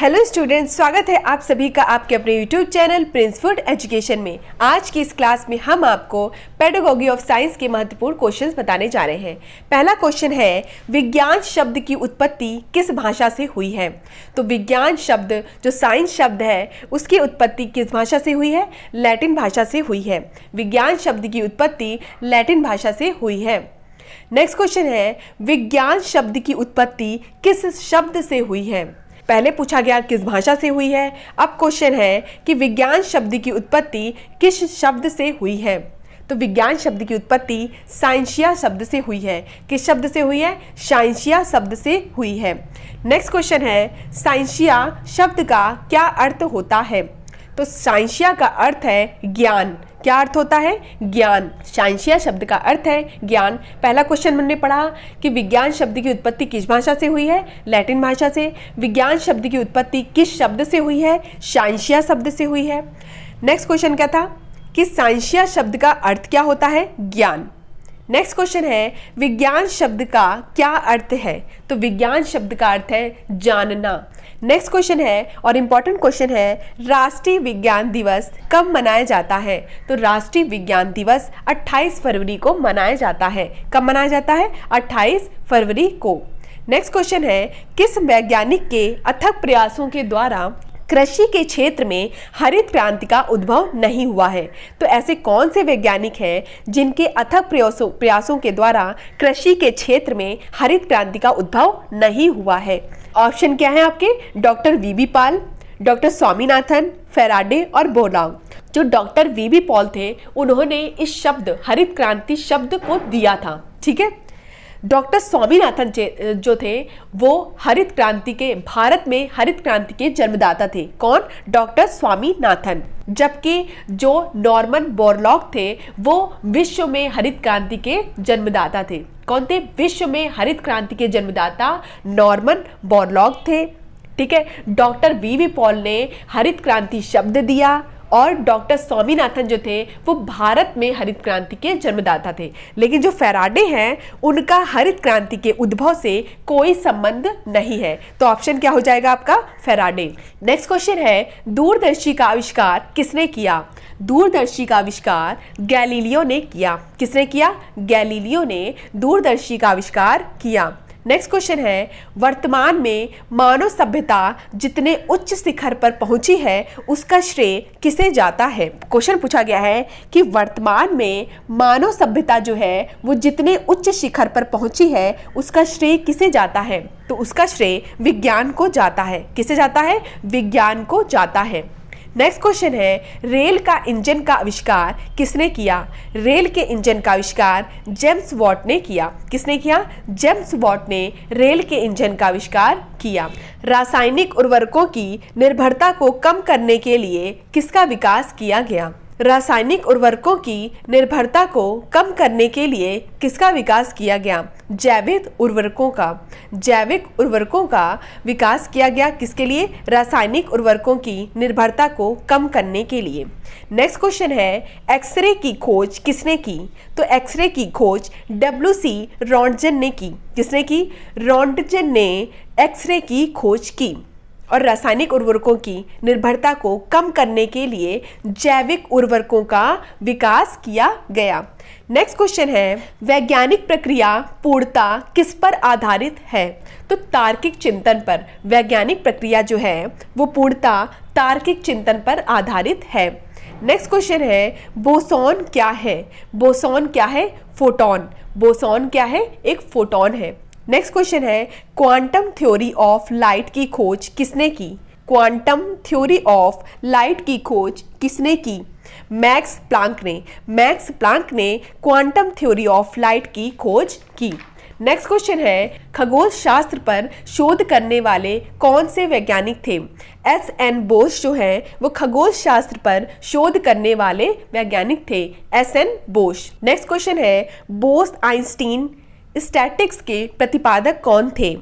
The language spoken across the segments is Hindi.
हेलो स्टूडेंट्स स्वागत है आप सभी का आपके अपने YouTube channel Prince food education में आज की इस क्लास में हम आपको पेडागोगी ऑफ साइंस के महत्वपूर्ण क्वेश्चंस बताने जा रहे हैं पहला क्वेश्चन है विज्ञान शब्द की उत्पत्ति किस भाषा से हुई है तो विज्ञान शब्द जो साइंस शब्द है उसकी उत्पत्ति किस भाषा से हुई है लैटिन भाषा से हुई है विज्ञान शब्द की उत्पत्ति लैटिन भाषा से हुई है नेक्स्ट क्वेश्चन है विज्ञान शब्द की उत्पत्ति किस शब्द से हुई है पहले पूछा गया किस भाषा से हुई है अब क्वेश्चन है कि विज्ञान शब्द की उत्पत्ति किस शब्द से हुई है तो विज्ञान शब्द की उत्पत्ति साइंशिया शब्द से हुई है किस शब्द से हुई है साइंशिया शब्द से हुई है नेक्स्ट क्वेश्चन है साइंशिया शब्द का क्या अर्थ होता है तो साइंशिया का अर्थ है ज्ञान क्या अर्थ होता है ज्ञान शांशिया शब्द का अर्थ है ज्ञान पहला क्वेश्चन मैंने पढ़ा कि विज्ञान शब्द की उत्पत्ति किस भाषा से हुई है लैटिन भाषा से विज्ञान शब्द की उत्पत्ति किस शब्द से हुई है शांशिया शब्द से हुई है नेक्स्ट क्वेश्चन क्या था कि सांशिया शब्द का अर्थ क्या होता है ज्ञान नेक्स्ट क्वेश्चन है विज्ञान शब्द का क्या अर्थ है तो विज्ञान शब्द का अर्थ है जानना नेक्स्ट क्वेश्चन है और इम्पॉर्टेंट क्वेश्चन है राष्ट्रीय विज्ञान दिवस कब मनाया जाता है तो राष्ट्रीय विज्ञान दिवस 28 फरवरी को मनाया जाता है कब मनाया जाता है 28 फरवरी को नेक्स्ट क्वेश्चन है किस वैज्ञानिक के अथक प्रयासों के द्वारा कृषि के क्षेत्र में हरित क्रांति का उद्भव नहीं हुआ है तो ऐसे कौन से वैज्ञानिक हैं जिनके अथक प्रयासों प्रयासों के द्वारा कृषि के क्षेत्र में हरित क्रांति का उद्भव नहीं हुआ है ऑप्शन क्या है आपके doctor V B Pal doctor Swaminathan Faraday और बोलाव जो डॉक्टर वी बी पॉल थे उन्होंने इस शब्द हरित क्रांति शब्द को दिया था ठीक है डॉक्टर स्वामीनाथन जो थे वो हरित क्रांति के भारत में हरित क्रांति के जन्मदाता थे कौन डॉक्टर स्वामीनाथन जबकि जो नॉर्मन बोरलॉक थे वो विश्व में हरित क्रांति के जन्मदाता थे कौन थे विश्व में हरित क्रांति के जन्मदाता नॉर्मन बोरलॉक थे ठीक है डॉक्टर वी वी पॉल ने हरित क्रांति शब्द दिया और डॉक्टर स्वामीनाथन जो थे वो भारत में हरित क्रांति के जन्मदाता थे लेकिन जो फेराडे हैं उनका हरित क्रांति के उद्भव से कोई संबंध नहीं है तो ऑप्शन क्या हो जाएगा आपका फेराडे नेक्स्ट क्वेश्चन है दूरदर्शी का आविष्कार किसने किया दूरदर्शी का आविष्कार गैलीलियो ने किया किसने किया गैलीलियो ने दूरदर्शी का आविष्कार किया नेक्स्ट क्वेश्चन है वर्तमान में मानव सभ्यता जितने उच्च शिखर पर पहुंची है उसका श्रेय किसे जाता है क्वेश्चन पूछा गया है कि वर्तमान में मानव सभ्यता जो है वो जितने उच्च शिखर पर पहुंची है उसका श्रेय किसे जाता है तो उसका श्रेय विज्ञान को जाता है किसे जाता है विज्ञान को जाता है नेक्स्ट क्वेश्चन है रेल का इंजन का आविष्कार किसने किया रेल के इंजन का आविष्कार जेम्स वॉट ने किया किसने किया जेम्स वॉट ने रेल के इंजन का आविष्कार किया रासायनिक उर्वरकों की निर्भरता को कम करने के लिए किसका विकास किया गया रासायनिक उर्वरकों की निर्भरता को कम करने के लिए किसका विकास किया गया जैविक उर्वरकों का जैविक उर्वरकों का विकास किया गया किसके लिए रासायनिक उर्वरकों की निर्भरता को कम करने के लिए नेक्स्ट क्वेश्चन है एक्सरे की खोज किसने की तो एक्सरे की खोज डब्ल्यू सी रोंडजन ने की किसने की रोंडजन ने एक्सरे की खोज की और रासायनिक उर्वरकों की निर्भरता को कम करने के लिए जैविक उर्वरकों का विकास किया गया नेक्स्ट क्वेश्चन है वैज्ञानिक प्रक्रिया पूर्णता किस पर आधारित है तो तार्किक चिंतन पर वैज्ञानिक प्रक्रिया जो है वो पूर्णता तार्किक चिंतन पर आधारित है नेक्स्ट क्वेश्चन है बोसोन क्या है बोसोन क्या है फोटोन बोसोन क्या है एक फोटोन है नेक्स्ट क्वेश्चन है क्वांटम थ्योरी ऑफ लाइट की खोज किसने की क्वांटम थ्योरी ऑफ लाइट की खोज किसने की मैक्स प्लांक ने मैक्स प्लांक ने क्वांटम थ्योरी ऑफ लाइट की खोज की नेक्स्ट क्वेश्चन है खगोल शास्त्र पर शोध करने वाले कौन से वैज्ञानिक थे एस एन बोस जो हैं वो खगोल शास्त्र पर शोध करने वाले वैज्ञानिक थे S N Bose next question है बोस आइंस्टीन स्टैटिक्स के प्रतिपादक कौन थे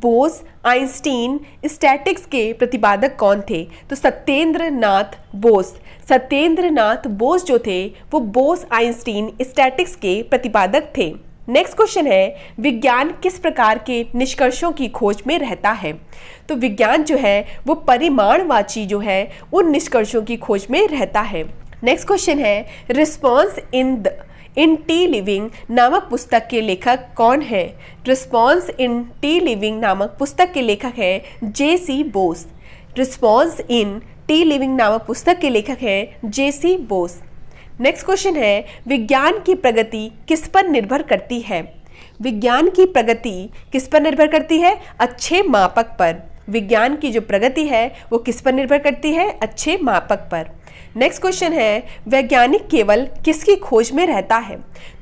बोस आइंस्टीन स्टैटिक्स के प्रतिपादक कौन थे तो सत्येंद्र नाथ बोस सत्येंद्र नाथ बोस जो थे वो बोस आइंस्टीन स्टैटिक्स के प्रतिपादक थे नेक्स्ट क्वेश्चन है विज्ञान किस प्रकार के निष्कर्षों की खोज में रहता है तो विज्ञान जो है वो परिमाणवाची जो है उन निष्कर्षों की खोज में रहता है नेक्स्ट क्वेश्चन है रिस्पॉन्स इन द इन टी लिविंग नामक पुस्तक के लेखक कौन है रिस्पॉन्स इन टी लिविंग नामक पुस्तक के लेखक हैं J C Bose response in टी लिविंग नामक पुस्तक के लेखक हैं J C Bose next question है विज्ञान की प्रगति किस पर निर्भर करती है विज्ञान की प्रगति किस पर निर्भर करती है अच्छे मापक पर विज्ञान की जो प्रगति है वो किस पर निर्भर करती है अच्छे मापक पर नेक्स्ट क्वेश्चन है वैज्ञानिक केवल किसकी खोज में रहता है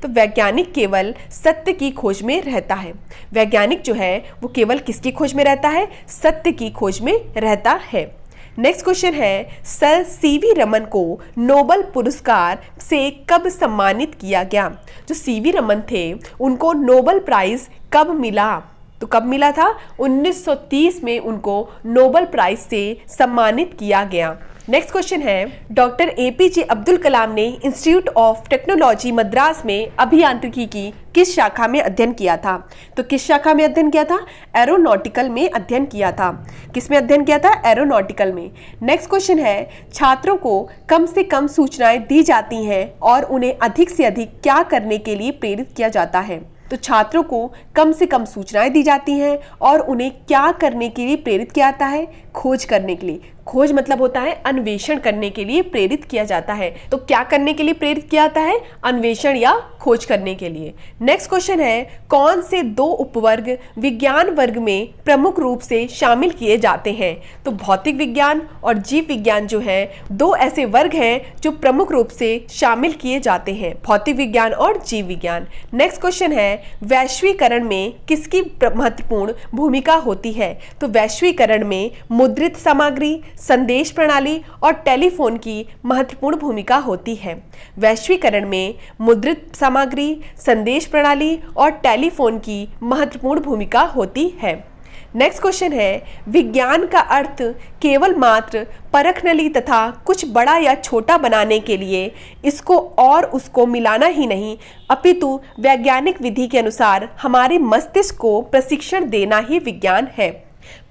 तो वैज्ञानिक केवल सत्य की खोज में रहता है वैज्ञानिक जो है वो केवल किसकी खोज में रहता है सत्य की खोज में रहता है नेक्स्ट क्वेश्चन है सर सीवी रमन को नोबल पुरस्कार से कब सम्मानित किया गया जो सीवी रमन थे उनको नोबल प्राइज कब मिला तो कब मिला था 1930 में उनको नोबल प्राइज से सम्मानित किया गया नेक्स्ट क्वेश्चन है doctor A P J Abdul Kalam ने इंस्टीट्यूट ऑफ टेक्नोलॉजी मद्रास में अभियांत्रिकी की किस शाखा में अध्ययन किया था तो किस शाखा में अध्ययन किया था एरोनॉटिकल में अध्ययन किया था किस में अध्ययन किया था एरोनॉटिकल में नेक्स्ट क्वेश्चन है छात्रों को कम से कम सूचनाएं दी जाती हैं और उन्हें अधिक से अधिक क्या करने के लिए प्रेरित किया जाता है तो छात्रों को कम से कम सूचनाएं दी जाती हैं और उन्हें क्या करने के लिए प्रेरित किया जाता है खोज करने के लिए खोज मतलब होता है अन्वेषण करने के लिए प्रेरित किया जाता है तो क्या करने के लिए प्रेरित किया जाता है अन्वेषण या खोज करने के लिए नेक्स्ट क्वेश्चन है कौन से दो उपवर्ग विज्ञान वर्ग में प्रमुख रूप से शामिल किए जाते हैं तो भौतिक विज्ञान और जीव विज्ञान जो है दो ऐसे वर्ग हैं जो प्रमुख रूप से शामिल किए जाते हैं भौतिक विज्ञान और जीव विज्ञान नेक्स्ट क्वेश्चन है वैश्वीकरण में किसकी महत्वपूर्ण भूमिका होती है तो वैश्वीकरण में मुद्रित सामग्री संदेश प्रणाली और टेलीफोन की महत्वपूर्ण भूमिका होती है वैश्वीकरण में मुद्रित सामग्री संदेश प्रणाली और टेलीफोन की महत्वपूर्ण भूमिका होती है नेक्स्ट क्वेश्चन है विज्ञान का अर्थ केवल मात्र परखनली तथा कुछ बड़ा या छोटा बनाने के लिए इसको और उसको मिलाना ही नहीं अपितु वैज्ञानिक विधि के अनुसार हमारे मस्तिष्क को प्रशिक्षण देना ही विज्ञान है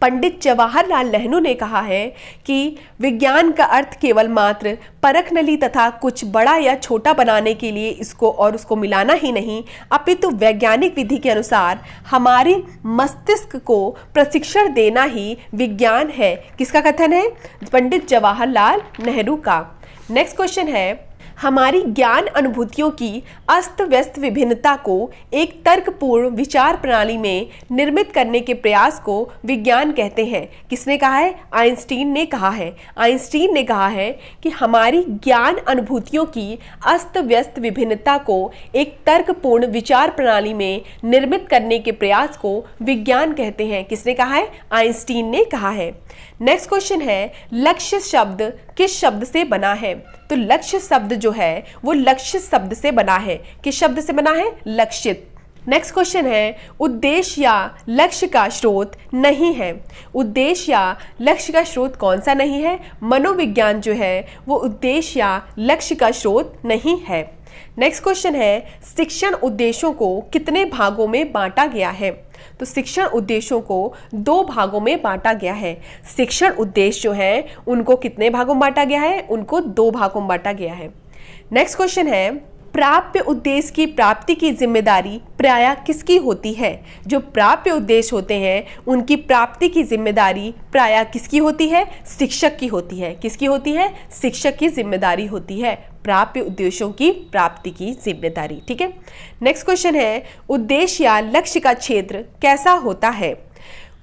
पंडित जवाहरलाल नेहरू ने कहा है कि विज्ञान का अर्थ केवल मात्र परख नली तथा कुछ बड़ा या छोटा बनाने के लिए इसको और उसको मिलाना ही नहीं अपितु तो वैज्ञानिक विधि के अनुसार हमारे मस्तिष्क को प्रशिक्षण देना ही विज्ञान है किसका कथन है पंडित जवाहरलाल नेहरू का नेक्स्ट क्वेश्चन है हमारी ज्ञान अनुभूतियों की अस्त व्यस्त विभिन्नता को एक तर्कपूर्ण विचार प्रणाली में निर्मित करने के प्रयास को विज्ञान कहते हैं किसने कहा है आइंस्टीन ने कहा है आइंस्टीन ने कहा है कि हमारी ज्ञान अनुभूतियों की अस्त व्यस्त विभिन्नता को एक तर्कपूर्ण विचार प्रणाली में निर्मित करने के प्रयास को विज्ञान कहते हैं किसने कहा है आइंस्टीन ने कहा है नेक्स्ट क्वेश्चन है लक्ष्य शब्द किस शब्द से बना है तो लक्ष्य शब्द जो है वो लक्ष्य शब्द से बना है किस शब्द से बना है लक्षित नेक्स्ट क्वेश्चन है उद्देश्य या लक्ष्य का स्रोत नहीं है उद्देश्य या लक्ष्य का स्रोत कौन सा नहीं है मनोविज्ञान जो है वो उद्देश्य या लक्ष्य का स्रोत नहीं है नेक्स्ट क्वेश्चन है शिक्षण उद्देश्यों को कितने भागों में बांटा गया है तो शिक्षण उद्देश्यों को दो भागों में बांटा गया है शिक्षण उद्देश्य जो है उनको कितने भागों में बांटा गया है उनको दो भागों में बांटा गया है नेक्स्ट क्वेश्चन है प्राप्य उद्देश्य की प्राप्ति की जिम्मेदारी प्राय किसकी होती है जो प्राप्य उद्देश्य होते हैं उनकी प्राप्ति की जिम्मेदारी प्राय किसकी होती है शिक्षक की होती है किसकी होती है शिक्षक की जिम्मेदारी होती है प्राप्य उद्देश्यों की प्राप्ति की जिम्मेदारी ठीक है नेक्स्ट क्वेश्चन है उद्देश्य या लक्ष्य का क्षेत्र कैसा होता है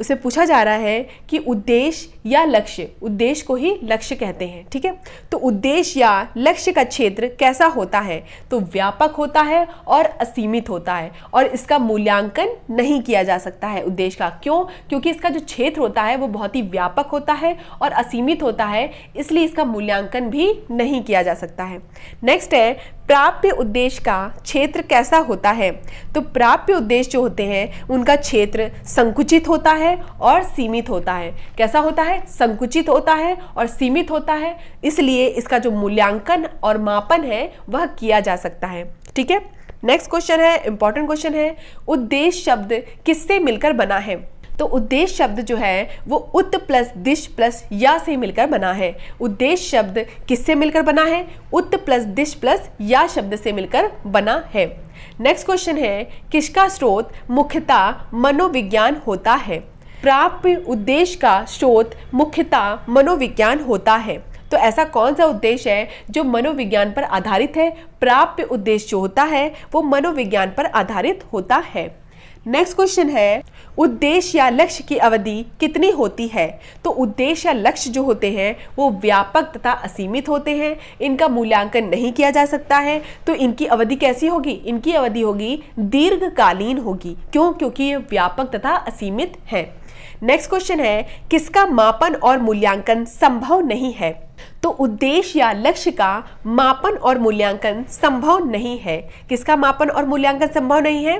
उसे पूछा जा रहा है कि उद्देश्य या लक्ष्य उद्देश्य को ही लक्ष्य कहते हैं ठीक है तो उद्देश्य या लक्ष्य का क्षेत्र कैसा होता है तो व्यापक होता है और असीमित होता है और इसका मूल्यांकन नहीं किया जा सकता है उद्देश्य का क्यों क्योंकि इसका जो क्षेत्र होता है वो बहुत ही व्यापक होता है और असीमित होता है इसलिए इसका मूल्यांकन भी नहीं किया जा सकता है नेक्स्ट है प्राप्य उद्देश्य का क्षेत्र कैसा होता है तो प्राप्य उद्देश्य जो होते हैं उनका क्षेत्र संकुचित होता है और सीमित होता है कैसा होता है संकुचित होता है और सीमित होता है इसलिए इसका जो मूल्यांकन और मापन है वह किया जा सकता है ठीक है नेक्स्ट क्वेश्चन है इंपॉर्टेंट क्वेश्चन है उद्देश्य शब्द किससे मिलकर बना है तो उद्देश्य शब्द जो है वो उत प्लस दिश प्लस या से मिलकर बना है उद्देश्य शब्द किससे मिलकर बना है उत प्लस दिश प्लस या शब्द से मिलकर बना है नेक्स्ट क्वेश्चन है किसका स्रोत मुख्यतः मनोविज्ञान होता है प्राप्य उद्देश्य का स्रोत मुख्यतः मनोविज्ञान होता है तो ऐसा कौन सा उद्देश्य है जो मनोविज्ञान पर आधारित है प्राप्य उद्देश्य जो होता है वो मनोविज्ञान पर आधारित होता है नेक्स्ट क्वेश्चन है उद्देश्य या लक्ष्य की अवधि कितनी होती है तो उद्देश्य या लक्ष्य जो होते हैं वो व्यापक तथा असीमित होते हैं इनका मूल्यांकन नहीं किया जा सकता है तो इनकी अवधि कैसी होगी इनकी अवधि होगी दीर्घकालीन होगी क्यों क्योंकि ये व्यापक तथा असीमित है नेक्स्ट क्वेश्चन है किसका मापन और मूल्यांकन संभव नहीं है तो उद्देश्य या लक्ष्य का मापन और मूल्यांकन संभव नहीं है किसका मापन और मूल्यांकन संभव नहीं है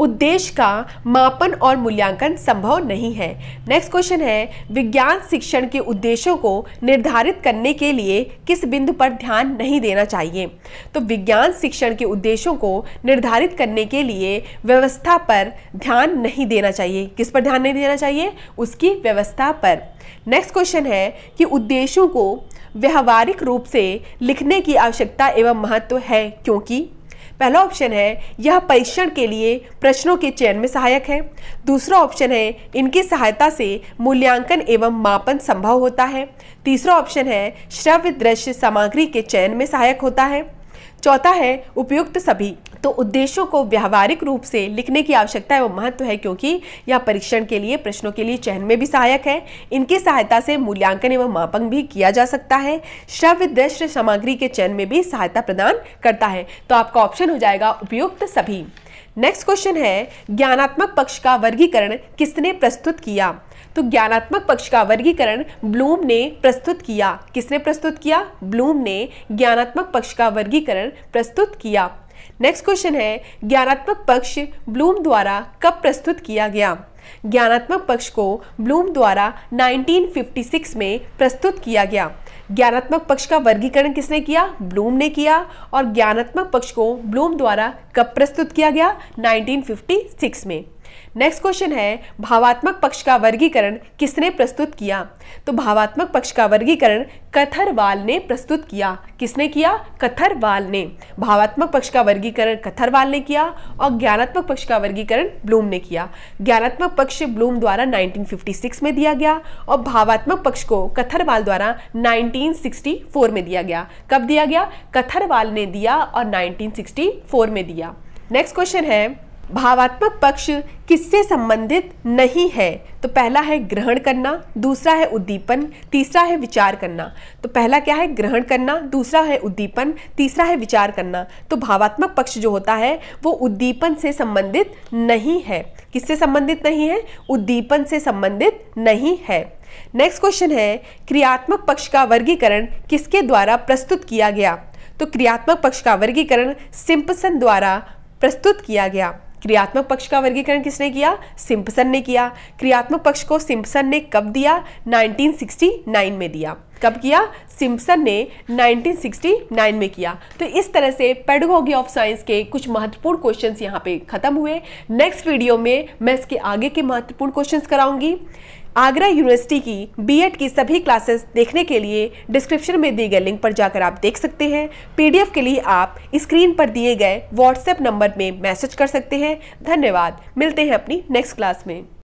उद्देश्य का मापन और मूल्यांकन संभव नहीं है नेक्स्ट क्वेश्चन है विज्ञान शिक्षण के उद्देश्यों को निर्धारित करने के लिए किस बिंदु पर ध्यान नहीं देना चाहिए तो विज्ञान शिक्षण के उद्देश्यों को निर्धारित करने के लिए व्यवस्था पर ध्यान नहीं देना चाहिए किस पर ध्यान नहीं देना चाहिए उसकी व्यवस्था पर नेक्स्ट क्वेश्चन है कि उद्देश्यों को व्यवहारिक रूप से लिखने की आवश्यकता एवं महत्व है क्योंकि पहला ऑप्शन है यह परीक्षण के लिए प्रश्नों के चयन में सहायक है दूसरा ऑप्शन है इनकी सहायता से मूल्यांकन एवं मापन संभव होता है तीसरा ऑप्शन है श्रव्य दृश्य सामग्री के चयन में सहायक होता है चौथा है उपयुक्त सभी तो उद्देश्यों को व्यावहारिक रूप से लिखने की आवश्यकता एवं महत्व है क्योंकि यह परीक्षण के लिए प्रश्नों के लिए चयन में भी सहायक है इनकी सहायता से मूल्यांकन एवं मापन भी किया जा सकता है श्रव्य दृश्य सामग्री के चयन में भी सहायता प्रदान करता है तो आपका ऑप्शन हो जाएगा उपयुक्त सभी नेक्स्ट क्वेश्चन है ज्ञानात्मक पक्ष का वर्गीकरण किसने प्रस्तुत किया तो ज्ञानात्मक पक्ष का वर्गीकरण ब्लूम ने प्रस्तुत किया किसने प्रस्तुत किया ब्लूम ने ज्ञानात्मक पक्ष का वर्गीकरण प्रस्तुत किया नेक्स्ट क्वेश्चन है ज्ञानात्मक पक्ष ब्लूम द्वारा कब प्रस्तुत किया गया ज्ञानात्मक पक्ष को ब्लूम द्वारा 1956 में प्रस्तुत किया गया ज्ञानात्मक पक्ष का वर्गीकरण किसने किया ब्लूम ने किया और ज्ञानात्मक पक्ष को ब्लूम द्वारा कब प्रस्तुत किया गया 1956 में नेक्स्ट क्वेश्चन है भावात्मक पक्ष का वर्गीकरण किसने प्रस्तुत किया तो भावात्मक पक्ष का वर्गीकरण कथरवाल ने प्रस्तुत किया किसने किया कथरवाल ने भावात्मक पक्ष का वर्गीकरण कथरवाल ने किया और ज्ञानात्मक पक्ष का वर्गीकरण ब्लूम ने किया ज्ञानात्मक पक्ष ब्लूम द्वारा 1956 में दिया गया और भावात्मक पक्ष को कथरवाल द्वारा 1964 में दिया गया कब दिया गया कथरवाल ने दिया और 1964 में दिया नेक्स्ट क्वेश्चन है भावात्मक पक्ष किससे संबंधित नहीं है तो पहला है ग्रहण करना दूसरा है उद्दीपन तीसरा है विचार करना तो पहला क्या है ग्रहण करना दूसरा है उद्दीपन तीसरा है विचार करना तो भावात्मक पक्ष जो होता है वो उद्दीपन से संबंधित नहीं है किससे संबंधित नहीं है उद्दीपन से संबंधित नहीं है नेक्स्ट क्वेश्चन है क्रियात्मक पक्ष का वर्गीकरण किसके द्वारा प्रस्तुत किया गया तो क्रियात्मक पक्ष का वर्गीकरण सिंपसन द्वारा प्रस्तुत किया गया क्रियात्मक पक्ष का वर्गीकरण किसने किया सिंपसन ने किया क्रियात्मक पक्ष को सिम्पसन ने कब दिया 1969 में दिया कब किया सिंपसन ने 1969 में किया तो इस तरह से पेडोलॉजी ऑफ साइंस के कुछ महत्वपूर्ण क्वेश्चंस यहाँ पे खत्म हुए नेक्स्ट वीडियो में मैं इसके आगे के महत्वपूर्ण क्वेश्चंस कराऊंगी आगरा यूनिवर्सिटी की बीएड की सभी क्लासेस देखने के लिए डिस्क्रिप्शन में दिए गए लिंक पर जाकर आप देख सकते हैं पीडीएफ के लिए आप स्क्रीन पर दिए गए व्हाट्सएप नंबर में मैसेज कर सकते हैं धन्यवाद मिलते हैं अपनी नेक्स्ट क्लास में